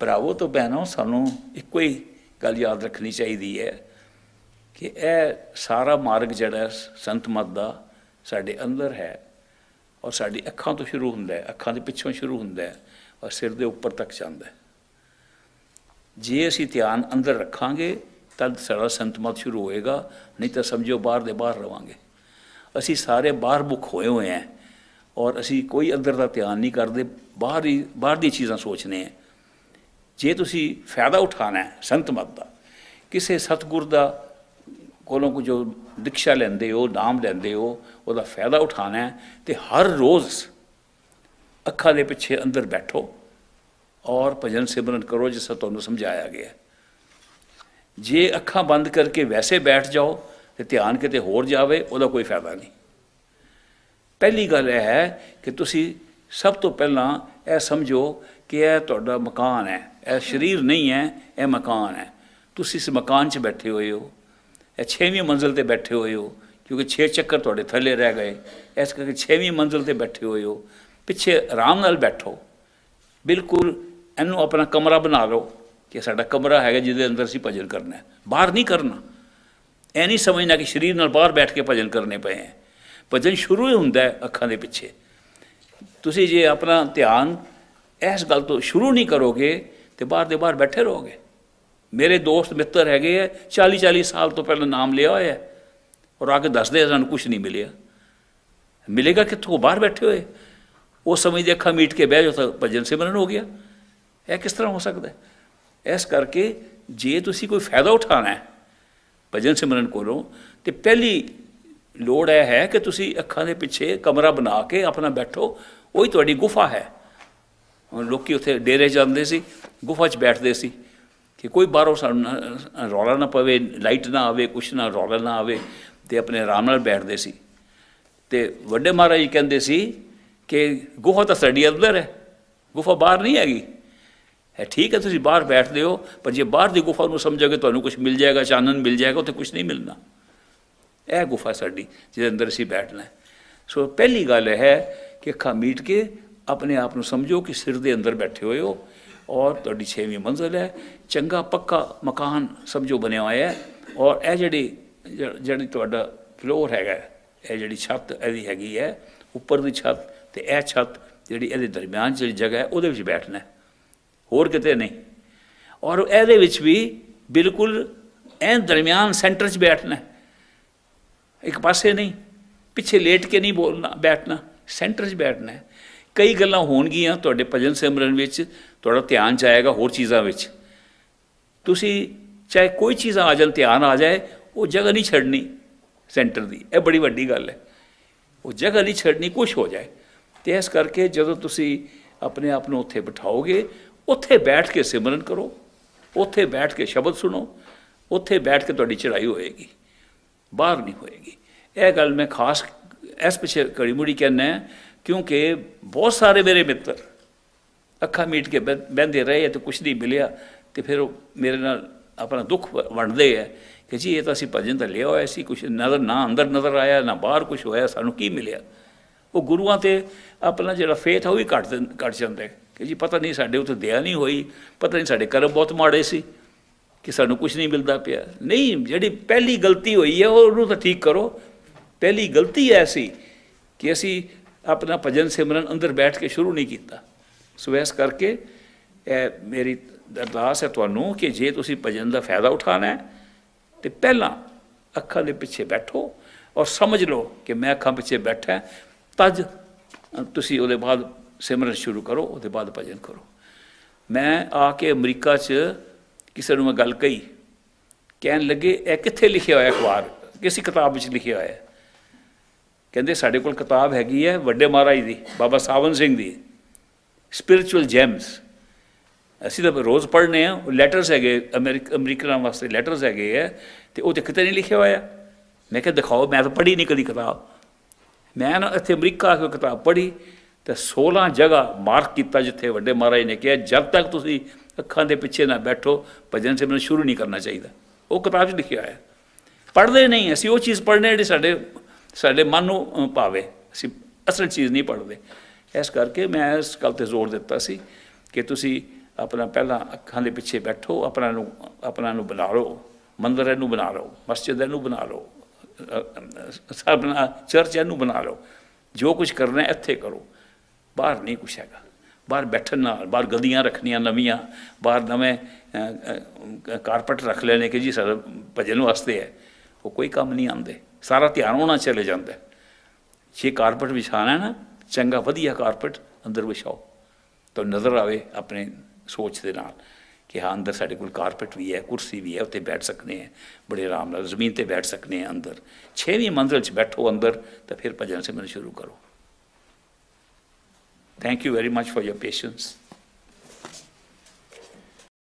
ਭਰਾਵੋ ਤੋਂ ਬਹਿਣੋ ਸਾਨੂੰ ਇੱਕੋ ਹੀ ਗੱਲ ਯਾਦ ਰੱਖਣੀ ਚਾਹੀਦੀ ਹੈ ਕਿ ਇਹ ਸਾਰਾ ਮਾਰਗ ਜਿਹੜਾ ਸੰਤ ਮਤ ਦਾ ਸਾਡੇ ਅੰਦਰ ਹੈ ਔਰ ਸਾਡੀ ਅੱਖਾਂ ਤੋਂ ਸ਼ੁਰੂ ਹੁੰਦਾ ਹੈ ਅੱਖਾਂ ਦੇ ਪਿੱਛੋਂ ਸ਼ੁਰੂ ਹੁੰਦਾ ਹੈ ਔਰ ਸਿਰ ਦੇ ਉੱਪਰ ਤੱਕ ਜਾਂਦਾ ਹੈ ਜੇ ਅਸੀਂ ਧਿਆਨ ਅੰਦਰ ਰੱਖਾਂਗੇ ਤਦ ਸਾਡਾ ਮੱਤ ਸ਼ੁਰੂ ਹੋਏਗਾ ਨਹੀਂ ਤਾਂ ਸਮਝੋ ਬਾਹਰ ਦੇ ਬਾਹਰ ਰਵਾਂਗੇ ਅਸੀਂ ਸਾਰੇ ਬਾਹਰ ਮੁਖ ਹੋਏ ਹੋਏ ਆਂ ਔਰ ਅਸੀਂ ਕੋਈ ਅੰਦਰ ਦਾ ਧਿਆਨ ਨਹੀਂ ਕਰਦੇ ਬਾਹਰ ਹੀ ਬਾਹਰ ਦੀਆਂ ਚੀਜ਼ਾਂ ਸੋਚਨੇ ਆਂ ਜੇ ਤੁਸੀਂ ਫਾਇਦਾ ਉਠਾਣਾ ਹੈ ਸੰਤ ਮਤ ਦਾ ਕਿਸੇ ਸਤਗੁਰ ਦਾ ਕੋਲੋਂ ਕੋ ਜੋ ਦਿਕਸ਼ਾ ਲੈਂਦੇ ਹੋ ਨਾਮ ਲੈਂਦੇ ਹੋ ਉਹਦਾ ਫਾਇਦਾ ਉਠਾਣਾ ਹੈ ਤੇ ਹਰ ਰੋਜ਼ ਅੱਖਾਂ ਦੇ ਪਿੱਛੇ ਅੰਦਰ ਬੈਠੋ ਔਰ ਭਜਨ ਸਿਮਰਨ ਕਰੋ ਜਿਸ ਤਰ੍ਹਾਂ ਤੁਹਾਨੂੰ ਸਮਝਾਇਆ ਗਿਆ ਜੇ ਅੱਖਾਂ ਬੰਦ ਕਰਕੇ ਵੈਸੇ ਬੈਠ ਜਾਓ ਤੇ ਧਿਆਨ ਕਿਤੇ ਹੋਰ ਜਾਵੇ ਉਹਦਾ ਕੋਈ ਫਾਇਦਾ ਨਹੀਂ ਪਹਿਲੀ ਗੱਲ ਇਹ ਹੈ ਕਿ ਤੁਸੀਂ ਸਭ ਤੋਂ ਪਹਿਲਾਂ ਇਹ ਸਮਝੋ ਕਿ ਇਹ ਤੁਹਾਡਾ ਮਕਾਨ ਹੈ ਇਹ ਸਰੀਰ ਨਹੀਂ ਹੈ ਇਹ ਮਕਾਨ ਹੈ ਤੁਸੀਂ ਇਸ ਮਕਾਨ 'ਚ ਬੈਠੇ ਹੋਏ ਹੋ ਇਹ 6ਵੀਂ ਮੰਜ਼ਲ ਤੇ ਬੈਠੇ ਹੋਏ ਹੋ ਕਿਉਂਕਿ 6 ਚੱਕਰ ਤੁਹਾਡੇ ਥੱਲੇ ਰਹਿ ਗਏ ਇਸ ਕਰਕੇ 6ਵੀਂ ਮੰਜ਼ਲ ਤੇ ਬੈਠੇ ਹੋਏ ਹੋ ਪਿੱਛੇ ਆਰਾਮ ਨਾਲ ਬੈਠੋ ਬਿਲਕੁਲ ਇਹਨੂੰ ਆਪਣਾ ਕਮਰਾ ਬਣਾ ਲਓ ਕਿ ਸਾਡਾ ਕਮਰਾ ਹੈਗਾ ਜਿਹਦੇ ਅੰਦਰ ਅਸੀਂ ਭਜਨ ਕਰਨਾ ਬਾਹਰ ਨਹੀਂ ਕਰਨਾ ਐ ਨਹੀਂ ਸਮਝਣਾ ਕਿ ਸਰੀਰ ਨਾਲ ਬਾਹਰ ਬੈਠ ਕੇ ਭਜਨ ਕਰਨੇ ਪਏ ਹੈ ਭਜਨ ਸ਼ੁਰੂ ਹੀ ਹੁੰਦਾ ਅੱਖਾਂ ਦੇ ਪਿੱਛੇ ਤੁਸੀਂ ਜੇ ਆਪਣਾ ਧਿਆਨ इस गल तो शुरू नहीं करोगे तो बार दे बार बैठे रहोगे मेरे दोस्त मित्र है चाली चाली साल तो पहले नाम लिया हो और आके दसते सू कुछ नहीं मिले मिलेगा कितों बहर बैठे हुए उस समय देखा मीट के बह जाओ तो भजन सिमरन हो गया यह किस तरह हो सकता है इस करके जे ती कोई फायदा उठाना है भजन सिमरन को पहली लौड़ यह है कि तुम अखा के पिछे कमरा बना के अपना बैठो वही उ गुफा है ਲੋਕੀ ਉੱਥੇ ਡੇਰੇ ਜਾਂਦੇ ਸੀ ਗੁਫਾ 'ਚ ਬੈਠਦੇ ਸੀ ਕਿ ਕੋਈ ਬਾਹਰੋਂ ਸਾਨੂੰ ਰੌਲਾ ਨਾ ਪਵੇ ਲਾਈਟ ਨਾ ਆਵੇ ਕੁਛ ਨਾ ਰੌਲਾ ਨਾ ਆਵੇ ਤੇ ਆਪਣੇ ਆਰਾਮ ਨਾਲ ਬੈਠਦੇ ਸੀ ਤੇ ਵੱਡੇ ਮਹਾਰਾਜ ਕਹਿੰਦੇ ਸੀ ਕਿ ਗੁਫਾ ਤਾਂ ਸੜੀ ਅੰਦਰ ਹੈ ਗੁਫਾ ਬਾਹਰ ਨਹੀਂ ਹੈਗੀ ਹੈ ਠੀਕ ਹੈ ਤੁਸੀਂ ਬਾਹਰ ਬੈਠਦੇ ਹੋ ਪਰ ਜੇ ਬਾਹਰ ਦੀ ਗੁਫਾ ਨੂੰ ਸਮਝੋਗੇ ਤੁਹਾਨੂੰ ਕੁਝ ਮਿਲ ਜਾਏਗਾ ਚਾਨਣ ਮਿਲ ਜਾਏਗਾ ਉੱਥੇ ਕੁਝ ਨਹੀਂ ਮਿਲਣਾ ਇਹ ਗੁਫਾ ਸਾਡੀ ਜਿਹਦੇ ਅੰਦਰ ਅਸੀਂ ਬੈਠਣਾ ਸੋ ਪਹਿਲੀ ਗੱਲ ਹੈ ਕਿ ਅੱਖਾਂ ਮੀਟ ਕੇ ਆਪਣੇ ਆਪ ਨੂੰ ਸਮਝੋ ਕਿ ਸਿਰ ਦੇ ਅੰਦਰ ਬੈਠੇ ਹੋਏ ਹੋ ਔਰ ਤੁਹਾਡੀ 6ਵੀਂ ਮੰਜ਼ਲ ਹੈ ਚੰਗਾ ਪੱਕਾ ਮਕਾਨ ਸਮਝੋ ਬਣਿਆ ਹੋਇਆ ਹੈ ਔਰ ਇਹ ਜਿਹੜੀ ਜਿਹੜੀ ਤੁਹਾਡਾ ਫਲੋਰ ਹੈਗਾ ਇਹ ਜਿਹੜੀ ਛੱਤ ਇਹਦੀ ਹੈਗੀ ਹੈ ਉੱਪਰ ਦੀ ਛੱਤ ਤੇ ਇਹ ਛੱਤ ਜਿਹੜੀ ਇਹਦੇ ਦਰਮਿਆਨ ਜਿਹੜੀ ਜਗ੍ਹਾ ਹੈ ਉਹਦੇ ਵਿੱਚ ਬੈਠਣਾ ਹੈ ਹੋਰ ਕਿਤੇ ਨਹੀਂ ਔਰ ਇਹਦੇ ਵਿੱਚ ਵੀ ਬਿਲਕੁਲ ਇਹ ਦਰਮਿਆਨ ਸੈਂਟਰ 'ਚ ਬੈਠਣਾ ਇੱਕ ਪਾਸੇ ਨਹੀਂ ਪਿੱਛੇ ਲੇਟ ਕੇ ਨਹੀਂ ਬੋਲਣਾ ਬੈਠਣਾ ਸੈਂਟਰ 'ਚ ਬੈਠਣਾ ਕਈ ਗੱਲਾਂ ਹੋਣਗੀਆਂ ਤੁਹਾਡੇ ਭਜਨ ਸਿਮਰਨ ਵਿੱਚ ਤੁਹਾਡਾ ਧਿਆਨ ਜਾਏਗਾ ਹੋਰ ਚੀਜ਼ਾਂ ਵਿੱਚ ਤੁਸੀਂ ਚਾਹੇ ਕੋਈ ਚੀਜ਼ ਆ ਜਾਣ ਧਿਆਨ ਆ ਜਾਏ ਉਹ ਜਗ੍ਹਾ ਨਹੀਂ ਛੱਡਣੀ ਸੈਂਟਰ ਦੀ ਇਹ ਬੜੀ ਵੱਡੀ ਗੱਲ ਹੈ ਉਹ ਜਗ੍ਹਾ ਨਹੀਂ ਛੱਡਣੀ ਕੁਝ ਹੋ ਜਾਏ ਤੇ ਇਸ ਕਰਕੇ ਜਦੋਂ ਤੁਸੀਂ ਆਪਣੇ ਆਪ ਨੂੰ ਉੱਥੇ ਬਿਠਾਓਗੇ ਉੱਥੇ ਬੈਠ ਕੇ ਸਿਮਰਨ ਕਰੋ ਉੱਥੇ ਬੈਠ ਕੇ ਸ਼ਬਦ ਸੁਣੋ ਉੱਥੇ ਬੈਠ ਕੇ ਤੁਹਾਡੀ ਚੜਾਈ ਹੋਏਗੀ ਬਾਹਰ ਨਹੀਂ ਹੋਏਗੀ ਇਹ ਗੱਲ ਮੈਂ ਖਾਸ ਇਸ ਪਿਛੇ ਕੜੀ ਮੁੜੀ ਕਹਿੰਦਾ ਕਿਉਂਕਿ ਬਹੁਤ ਸਾਰੇ ਮੇਰੇ ਮਿੱਤਰ ਅੱਖਾਂ ਮੀਟ ਕੇ ਬੰਦੇ ਰਹੇ ਤੇ ਕੁਛ ਨਹੀਂ ਮਿਲਿਆ ਤੇ ਫਿਰ ਉਹ ਮੇਰੇ ਨਾਲ ਆਪਣਾ ਦੁੱਖ ਵੰਡਦੇ ਆ ਕਿ ਜੀ ਇਹ ਤਾਂ ਅਸੀਂ ਭਜਨ ਤਾਂ ਲਿਆ ਹੋਇਆ ਸੀ ਕੁਛ ਨਜ਼ਰ ਨਾ ਅੰਦਰ ਨਜ਼ਰ ਆਇਆ ਨਾ ਬਾਹਰ ਕੁਛ ਹੋਇਆ ਸਾਨੂੰ ਕੀ ਮਿਲਿਆ ਉਹ ਗੁਰੂਆਂ ਤੇ ਆਪਣਾ ਜਿਹੜਾ ਫੇਥ ਉਹ ਵੀ ਘਟ ਘਟ ਜਾਂਦਾ ਕਿ ਜੀ ਪਤਾ ਨਹੀਂ ਸਾਡੇ ਉੱਤੇ ਦਇਆ ਨਹੀਂ ਹੋਈ ਪਤਾ ਨਹੀਂ ਸਾਡੇ ਕਰਮ ਬਹੁਤ ਮਾੜੇ ਸੀ ਕਿ ਸਾਨੂੰ ਕੁਝ ਨਹੀਂ ਮਿਲਦਾ ਪਿਆ ਨਹੀਂ ਜਿਹੜੀ ਪਹਿਲੀ ਗਲਤੀ ਹੋਈ ਹੈ ਉਹ ਉਹਨੂੰ ਤਾਂ ਠੀਕ ਕਰੋ ਪਹਿਲੀ ਗਲਤੀ ਐਸੀ ਕਿ ਅਸੀਂ ਆਪਣਾ ਭਜਨ ਸਿਮਰਨ ਅੰਦਰ ਬੈਠ ਕੇ ਸ਼ੁਰੂ ਨਹੀਂ ਕੀਤਾ ਸੋ ਕਰਕੇ ਇਹ ਮੇਰੀ ਅਰਦਾਸ ਹੈ ਤੁਹਾਨੂੰ ਕਿ ਜੇ ਤੁਸੀਂ ਭਜਨ ਦਾ ਫਾਇਦਾ ਉਠਾਣਾ ਹੈ ਤੇ ਪਹਿਲਾਂ ਅੱਖਾਂ ਦੇ ਪਿੱਛੇ ਬੈਠੋ ਔਰ ਸਮਝ ਲਓ ਕਿ ਮੈਂ ਅੱਖਾਂ ਪਿੱਛੇ ਬੈਠਾ ਤਜ ਤੁਸੀਂ ਉਹਦੇ ਬਾਅਦ ਸਿਮਰਨ ਸ਼ੁਰੂ ਕਰੋ ਉਹਦੇ ਬਾਅਦ ਭਜਨ ਕਰੋ ਮੈਂ ਆ ਕੇ ਅਮਰੀਕਾ 'ਚ ਕਿਸੇ ਨੂੰ ਮੈਂ ਗੱਲ ਕਹੀ ਕਹਿਣ ਲੱਗੇ ਇਹ ਕਿੱਥੇ ਲਿਖਿਆ ਹੋਇਆ ਅਖਬਾਰ ਕਿਸੇ ਕਿਤਾਬ ਵਿੱਚ ਲਿਖਿਆ ਹੋਇਆ ਕਹਿੰਦੇ ਸਾਡੇ ਕੋਲ ਕਿਤਾਬ ਹੈਗੀ ਹੈ ਵੱਡੇ ਮਹਾਰਾਜ ਦੀ ਬਾਬਾ ਸਾਵਨ ਸਿੰਘ ਦੀ ਸਪਿਰਚੁਅਲ ਜੈਮਸ ਅਸੀਂ ਤਾਂ ਰੋਜ਼ ਪੜ੍ਹਨੇ ਆ ਉਹ ਲੈਟਰਸ ਹੈਗੇ ਅਮਰੀਕਨਾਂ ਵਾਸਤੇ ਲੈਟਰਸ ਹੈਗੇ ਆ ਤੇ ਉਹ ਤੇ ਕਿਤੇ ਨਹੀਂ ਲਿਖਿਆ ਹੋਇਆ ਮੈਂ ਕਿਹਾ ਦਿਖਾਓ ਮੈਂ ਤਾਂ ਪੜ੍ਹੀ ਨਹੀਂ ਕਦੀ ਕਿਤਾਬ ਮੈਂ ਨਾ ਇੱਥੇ ਅਮਰੀਕਾ ਆ ਕੇ ਕਿਤਾਬ ਪੜ੍ਹੀ ਤੇ 16 ਜਗ੍ਹਾ ਮਾਰਕ ਕੀਤਾ ਜਿੱਥੇ ਵੱਡੇ ਮਹਾਰਾਜ ਨੇ ਕਿਹਾ ਜਦ ਤੱਕ ਤੁਸੀਂ ਅੱਖਾਂ ਦੇ ਪਿੱਛੇ ਨਾ ਬੈਠੋ ਭਜਨ ਸਿਮਰਨ ਸ਼ੁਰੂ ਨਹੀਂ ਕਰਨਾ ਚਾਹੀਦਾ ਉਹ ਕਿਤਾਬ 'ਚ ਲਿਖਿਆ ਹੋਇਆ ਪੜ੍ਹਦੇ ਨਹੀਂ ਅਸੀਂ ਉਹ ਚੀਜ਼ ਪੜ੍ਹਨੇ ਜਿਹੜੀ ਸਾਡੇ ਸਾਡੇ ਮਨ ਨੂੰ ਪਾਵੇ ਅਸੀਂ ਅਸਲ ਚੀਜ਼ ਨਹੀਂ ਪੜਦੇ ਇਸ ਕਰਕੇ ਮੈਂ ਇਸ ਗੱਲ ਤੇ ਜ਼ੋਰ ਦਿੱਤਾ ਸੀ ਕਿ ਤੁਸੀਂ ਆਪਣਾ ਪਹਿਲਾਂ ਅੱਖਾਂ ਦੇ ਪਿੱਛੇ ਬੈਠੋ ਆਪਣਾ ਨੂੰ ਆਪਣਾ ਨੂੰ ਬਣਾ ਲਓ ਮੰਦਰ ਇਹਨੂੰ ਬਣਾ ਲਓ ਮਸਜਿਦ ਇਹਨੂੰ ਬਣਾ ਲਓ ਆਪਣਾ ਚਰਚ ਇਹਨੂੰ ਬਣਾ ਲਓ ਜੋ ਕੁਝ ਕਰਨਾ ਇੱਥੇ ਕਰੋ ਬਾਹਰ ਨਹੀਂ ਕੁਛ ਹੈਗਾ ਬਾਹਰ ਬੈਠਣ ਨਾਲ ਬਾਹਰ ਗਲੀਆਂ ਰੱਖਣੀਆਂ ਨਵੀਆਂ ਬਾਹਰ ਨਵੇਂ ਕਾਰਪਟ ਰੱਖ ਲੈਣੇ ਕਿ ਜੀ ਸਰ ਭਜਨ ਵਾਸਤੇ ਹੈ ਉਹ ਕੋਈ ਕੰਮ ਨਹੀਂ ਆਉਂਦੇ ਸਾਰਾ ਧਿਆਨ ਉਹਨਾਂ ਚਲੇ ਜਾਂਦਾ ਜੇ ਕਾਰਪਟ ਵਿਛਾਣਾ ਹੈ ਨਾ ਚੰਗਾ ਵਧੀਆ ਕਾਰਪਟ ਅੰਦਰ ਵਿਛਾਓ ਤਾਂ ਨਜ਼ਰ ਆਵੇ ਆਪਣੇ ਸੋਚ ਦੇ ਨਾਲ ਕਿ ਹਾਂ ਅੰਦਰ ਸਾਡੇ ਕੋਲ ਕਾਰਪਟ ਵੀ ਹੈ ਕੁਰਸੀ ਵੀ ਹੈ ਉੱਤੇ ਬੈਠ ਸਕਨੇ ਆ ਬੜੇ ਆਰਾਮ ਨਾਲ ਜ਼ਮੀਨ ਤੇ ਬੈਠ ਸਕਨੇ ਆ ਅੰਦਰ 6ਵੀਂ ਮੰਜ਼ਲ 'ਚ ਬੈਠੋ ਅੰਦਰ ਤਾਂ ਫਿਰ ਭਜਨ ਸਿਮਰਨ ਸ਼ੁਰੂ ਕਰੋ thank you very much for your patience